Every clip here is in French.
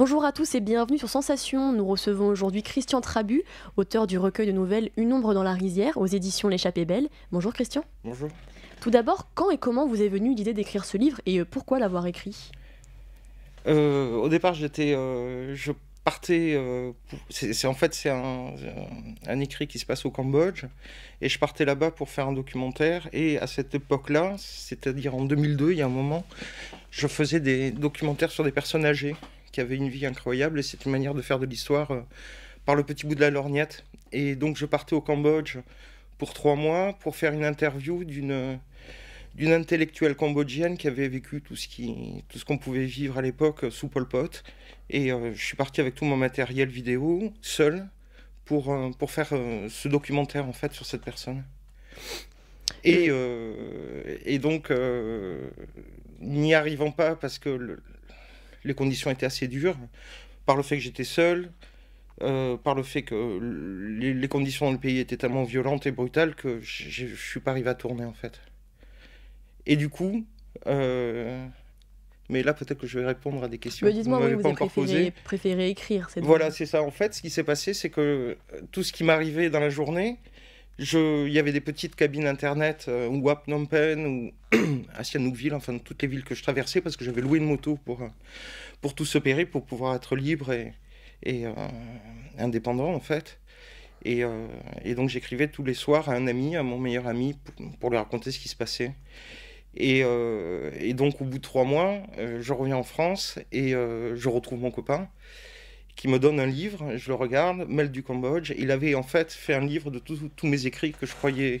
Bonjour à tous et bienvenue sur Sensation. Nous recevons aujourd'hui Christian Trabu, auteur du recueil de nouvelles Une ombre dans la rizière aux éditions L'échappée belle. Bonjour Christian. Bonjour. Tout d'abord, quand et comment vous est venue l'idée d'écrire ce livre et euh, pourquoi l'avoir écrit euh, Au départ, j'étais, euh, je partais. c'est, en fait c'est un, un, écrit qui se passe au Cambodge et je partais là-bas pour faire un documentaire. Et à cette époque-là, c'est-à-dire en 2002, il y a un moment, je faisais des documentaires sur des personnes âgées qui avait une vie incroyable et c'est une manière de faire de l'histoire euh, par le petit bout de la lorgnette. Et donc je partais au Cambodge pour trois mois pour faire une interview d'une euh, d'une intellectuelle cambodgienne qui avait vécu tout ce qui tout ce qu'on pouvait vivre à l'époque sous Pol Pot et euh, je suis parti avec tout mon matériel vidéo seul pour pour faire ce documentaire en fait sur cette personne. Et, et donc, n'y arrivant pas parce que le, les conditions étaient assez dures, par le fait que j'étais seul, euh, par le fait que les, conditions dans le pays étaient tellement violentes et brutales que je ne suis pas arrivé à tourner en fait. Et du coup, euh, mais là peut-être que je vais répondre à des questions. Mais bah, dites-moi, vous avez préféré, écrire. voilà, c'est ça. En fait, ce qui s'est passé, c'est que euh, tout ce qui m'arrivait dans la journée, il y avait des petites cabines internet euh, ou à Phnom Penh ou à Sihanoukville, enfin toutes les villes que je traversais parce que j'avais loué une moto pour, euh, pour tout s'opérer pour pouvoir être libre et, euh, indépendant en fait. Et, donc j'écrivais tous les soirs à un ami, à mon meilleur ami, pour, lui raconter ce qui se passait. Et, et donc au bout de trois mois, je reviens en France et je retrouve mon copain qui me donne un livre, je le regarde, Mel du Cambodge. Il avait en fait fait un livre de tous mes écrits que je croyais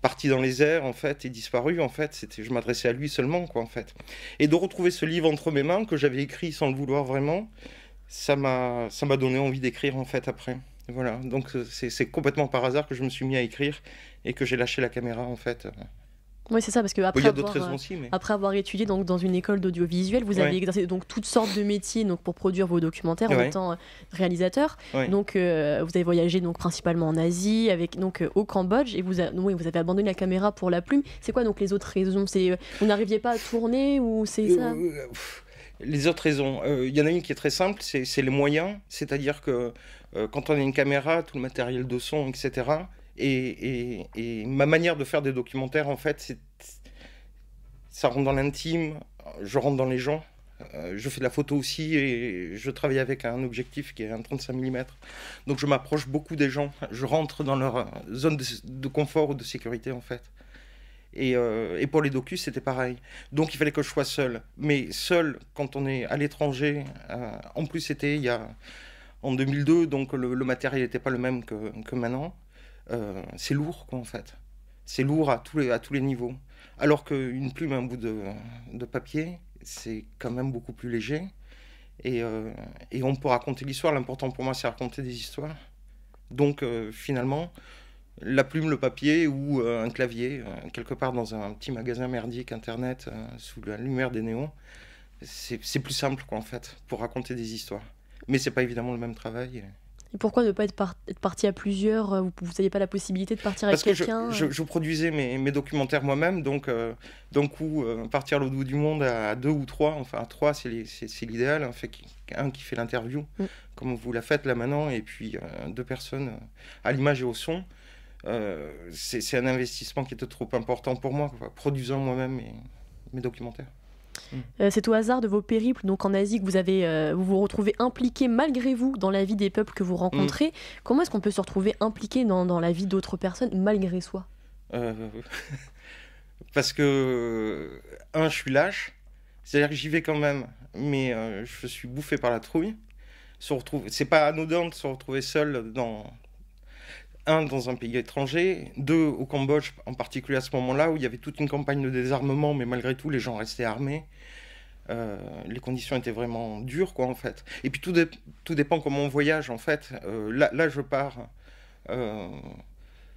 partis dans les airs en fait et disparu en fait. C'était, je m'adressais à lui seulement quoi en fait. Et de retrouver ce livre entre mes mains que j'avais écrit sans le vouloir vraiment, ça m'a, ça m'a donné envie d'écrire en fait après. Voilà, donc c'est, c'est complètement par hasard que je me suis mis à écrire et que j'ai lâché la caméra en fait oui, c'est ça, parce que euh, après, avoir, étudié donc, dans une école d'audiovisuel, vous avez exercé donc, toutes sortes de métiers donc, pour produire vos documentaires en étant euh, réalisateur. Donc, euh, vous avez voyagé donc, principalement en Asie, avec, donc, au Cambodge, et vous, vous avez abandonné la caméra pour la plume. C'est quoi donc les autres raisons c'est, Vous n'arriviez pas à tourner ou c'est ça les autres raisons, il y en a une qui est très simple, c'est les moyens. C'est-à-dire que quand on a une caméra, tout le matériel de son, etc., et, ma manière de faire des documentaires, en fait, c'est ça rentre dans l'intime, je rentre dans les gens. Euh, je fais de la photo aussi et je travaille avec un objectif qui est un 35 mm. Donc je m'approche beaucoup des gens, je rentre dans leur euh, zone de, confort ou de sécurité en fait. Euh, et, pour les docus, c'était pareil. Donc il fallait que je sois seul. Mais seul, quand on est à l'étranger, en plus c'était il y a en 2002, donc le, matériel n'était pas le même que maintenant. Euh, c'est lourd, quoi, en fait. C'est lourd à tous les, à tous les niveaux. Alors qu'une plume, un bout de, de papier, c'est quand même beaucoup plus léger. Et, euh, et on peut raconter l'histoire. L'important pour moi, c'est raconter des histoires. Donc, euh, finalement, la plume, le papier ou un clavier, quelque part dans un petit magasin merdique Internet, sous la lumière des néons, c'est plus simple, quoi, en fait, pour raconter des histoires. Mais c'est pas évidemment le même travail. Et pourquoi ne pas être, parti à plusieurs euh, Vous n'aviez pas la possibilité de partir avec quelqu'un je, je, euh je, produisais mes, mes documentaires moi-même, donc euh, d'un coup, partir l'autre bout du monde à deux ou trois, enfin à trois, c'est l'idéal, hein, un qui fait l'interview, mm. comme vous la faites là maintenant, et puis deux personnes à l'image et au son. c'est un investissement qui était trop important pour moi, produisant moi-même mes documentaires. Euh, c'est au hasard de vos périples donc en Asie que vous avez euh, vous retrouvez impliqué malgré vous dans la vie des peuples que vous rencontrez. Mm. Comment est-ce qu'on peut se retrouver impliqué dans, la vie d'autres personnes malgré soi euh, Parce que un, je suis lâche, c'est-à-dire que j'y vais quand même, mais je suis bouffé par la trouille. Se retrouve, c'est pas anodin de se retrouver seul dans un, dans un pays étranger, deux, au Cambodge, en particulier à ce moment-là, où il y avait toute une campagne de désarmement, mais malgré tout, les gens restaient armés. Euh, les conditions étaient vraiment dures, quoi, en fait. Et puis tout, tout dépend comment on voyage, en fait. Euh, là, là, je pars euh,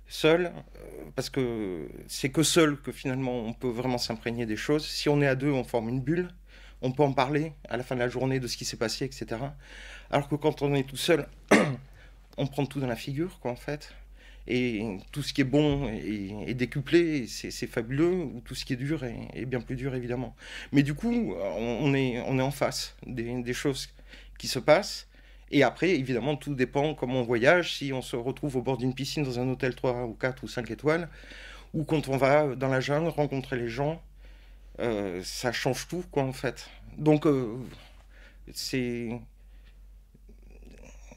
seul, parce que c'est que seul que finalement on peut vraiment s'imprégner des choses. Si on est à deux, on forme une bulle, on peut en parler à la fin de la journée de ce qui s'est passé, etc. Alors que quand on est tout seul, on prend tout dans la figure, quoi, en fait. Et tout ce qui est bon est, décuplé, c'est fabuleux, ou tout ce qui est dur est, bien plus dur, évidemment. Mais du coup, on, est, on est en face des, choses qui se passent. Et après, évidemment, tout dépend comment on voyage. Si on se retrouve au bord d'une piscine dans un hôtel 3 ou 4 ou 5 étoiles, ou quand on va dans la jungle rencontrer les gens, euh, ça change tout, quoi, en fait. Donc, euh, c'est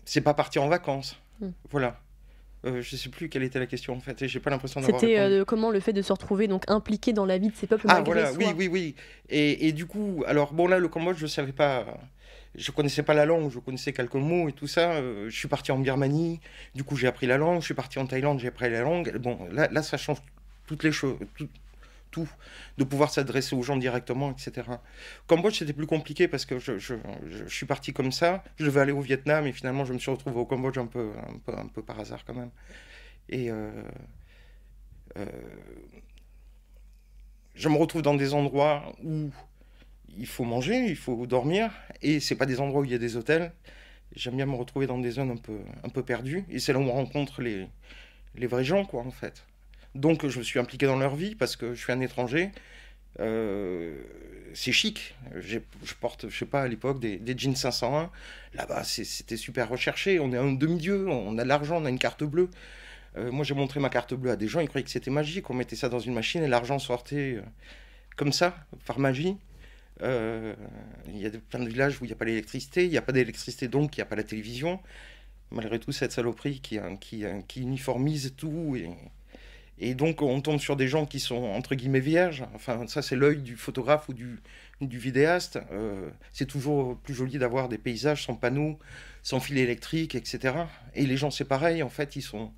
c'est pas parti en vacances. Hmm. Voilà. Euh, je sais plus quelle était la question en fait, j'ai pas l'impression d'avoir. C'était euh, comment le fait de se retrouver donc impliqué dans la vie de ces peuples. Ah voilà, oui, oui, oui. Et, du coup, alors bon là, le Cambodge, je savais pas, je connaissais pas la langue, je connaissais quelques mots et tout ça. Euh, je suis parti en Birmanie, du coup j'ai appris la langue. Je suis parti en Thaïlande, j'ai appris la langue. Bon, là, ça change toutes les choses, tout, de pouvoir s'adresser aux gens directement, etc. Cambodge, c'était plus compliqué parce que je, je, je, suis parti comme ça. Je devais aller au Vietnam et finalement, je me suis retrouvé au Cambodge un peu, un peu, un peu par hasard quand même. Et euh, euh, je me retrouve dans des endroits où il faut manger, il faut dormir, et c'est pas des endroits où il y a des hôtels. J'aime bien me retrouver dans des zones un peu, un peu perdues, et c'est là où on rencontre les, les vrais gens, quoi, en fait. Donc je me suis impliqué dans leur vie parce que je suis un étranger. Euh, c'est chic. Je porte, je sais pas, à l'époque, des, jeans 501. Là-bas, c'était super recherché. On est un demi-dieu, on a de l'argent, on a une carte bleue. Euh, moi, j'ai montré ma carte bleue à des gens, ils croyaient que c'était magique. On mettait ça dans une machine et l'argent sortait euh, comme ça, par magie. Il y a plein de villages où il n'y a pas l'électricité, il n'y a pas d'électricité donc il n'y a pas la télévision. Malgré tout, cette saloperie qui, hein, hein, qui uniformise tout et donc, on tombe sur des gens qui sont entre guillemets vierges. Enfin, ça, c'est l'œil du photographe ou du, du vidéaste. Euh, c'est toujours plus joli d'avoir des paysages sans panneaux, sans fil électrique, etc. Et les gens, c'est pareil. En fait, ils sont.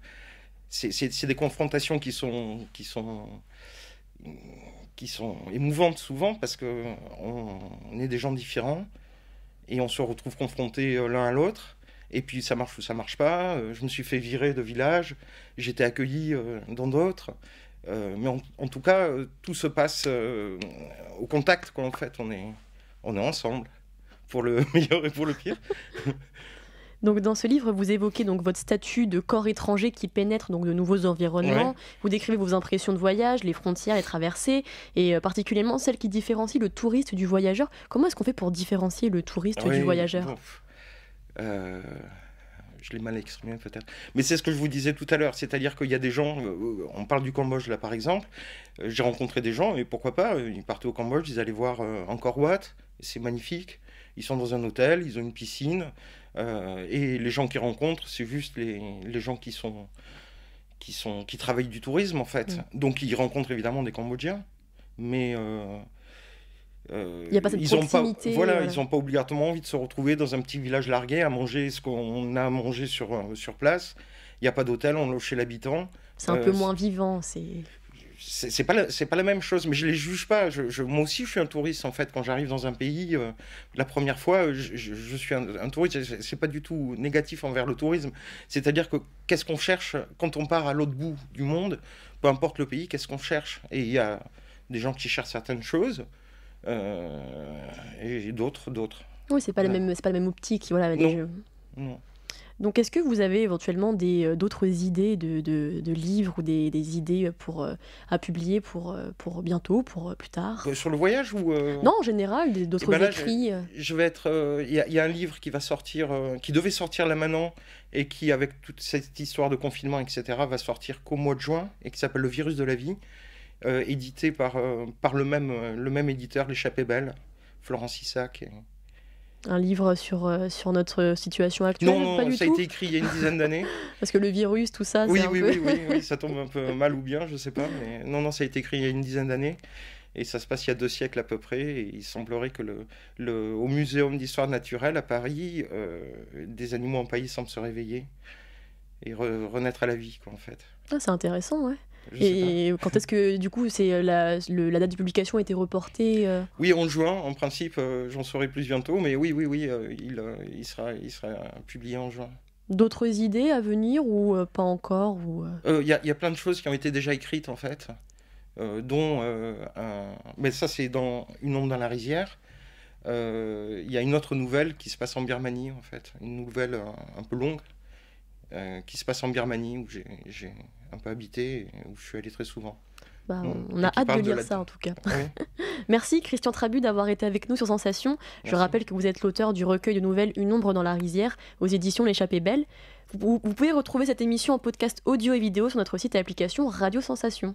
C'est des confrontations qui sont, qui sont qui sont émouvantes souvent parce que on, est des gens différents et on se retrouve confrontés euh, l'un à l'autre et puis ça marche ou ça marche pas. Euh, je me suis fait virer de village, j'étais accueilli euh, dans d'autres. Euh, mais en, tout cas, tout se passe au contact, quoi. En fait, on est, on est ensemble pour le meilleur et pour le pire. Donc dans ce livre, vous évoquez donc votre statut de corps étranger qui pénètre donc de nouveaux environnements. Vous décrivez vos impressions de voyage, les frontières, et traversées, et particulièrement celles qui différencient le touriste du voyageur. Comment est-ce qu'on fait pour différencier le touriste du voyageur euh, je l'ai mal exprimé peut-être. Mais c'est ce que je vous disais tout à l'heure, c'est-à-dire qu'il y a des gens, euh, on parle du Cambodge là par exemple, euh, j'ai rencontré des gens, et pourquoi pas, ils partaient au Cambodge, ils allaient voir encore Wat, c'est magnifique, ils sont dans un hôtel, ils ont une piscine, et les gens qu'ils rencontrent, c'est juste les, gens qui sont... Qui, sont, qui travaillent du tourisme en fait. Mm. Donc ils rencontrent évidemment des Cambodgiens, mais il a pas euh, cette ils proximité. voilà, euh. ils n'ont pas obligatoirement envie de se retrouver dans un petit village largué à manger ce qu'on a mangé sur, euh, sur place. Il n'y a pas d'hôtel, on loge chez l'habitant. C'est un peu moins vivant. C'est c'est pas pas la même chose mais je les juge pas moi aussi je suis un touriste en fait quand j'arrive dans un pays la première fois je, suis un, un touriste c'est pas du tout négatif envers le tourisme c'est à dire que qu'est-ce qu'on cherche quand on part à l'autre bout du monde peu importe le pays qu'est-ce qu'on cherche et il y a des gens qui cherchent certaines choses euh, et d'autres, d'autres. Oui, c'est pas, la même, pas la même optique. Voilà, non. Donc, est-ce que vous avez éventuellement euh, d'autres idées de, de, livres ou des, idées pour, euh, à publier pour, pour bientôt, pour plus tard Sur le voyage ou Non, en général, d'autres eh ben écrits. Je, vais être. Il y, y, a un livre qui va sortir, qui devait sortir là maintenant et qui, avec toute cette histoire de confinement, etc., va sortir qu'au mois de juin et qui s'appelle Le virus de la vie euh, édité par, euh, par le, même, euh, le même éditeur, L'échappée belle, Florence Issac. Un livre sur, sur notre situation actuelle Non, non ça a été écrit il y a une dizaine d'années. Parce que le virus, tout ça, oui, oui, oui, oui, ça tombe un peu mal ou bien, je sais pas. Mais non, non, ça a été écrit il y a une dizaine d'années et ça se passe il y a deux siècles à peu près. Et il semblerait que le, le au Muséum d'histoire naturelle à Paris, des animaux en paillis semblent se réveiller et renaître à la vie, quoi, en fait. Ah, c'est intéressant, ouais et quand est-ce que, du coup, c'est euh, la, la, date de publication a été reportée euh Oui, en juin, en principe, euh, j'en saurai plus bientôt, mais oui, oui, oui, il, il, sera, il sera publié en juin. D'autres idées à venir ou pas encore Il ou... y, y, a plein de choses qui ont été déjà écrites, en fait, dont. Mais ça, c'est dans Une ombre dans la rizière. Il y a une autre nouvelle qui se passe en Birmanie, en fait, une nouvelle un peu longue, qui se passe en Birmanie, où j'ai un peu habité, où je suis allé très souvent. Bah, on a hâte de lire ça en tout cas. Merci Christian Trabu d'avoir été avec nous sur Sensation. Je rappelle que vous êtes l'auteur du recueil de nouvelles Une ombre dans la rizière aux éditions L'échappée belle. vous pouvez retrouver cette émission en podcast audio et vidéo sur notre site et application Radio Sensation.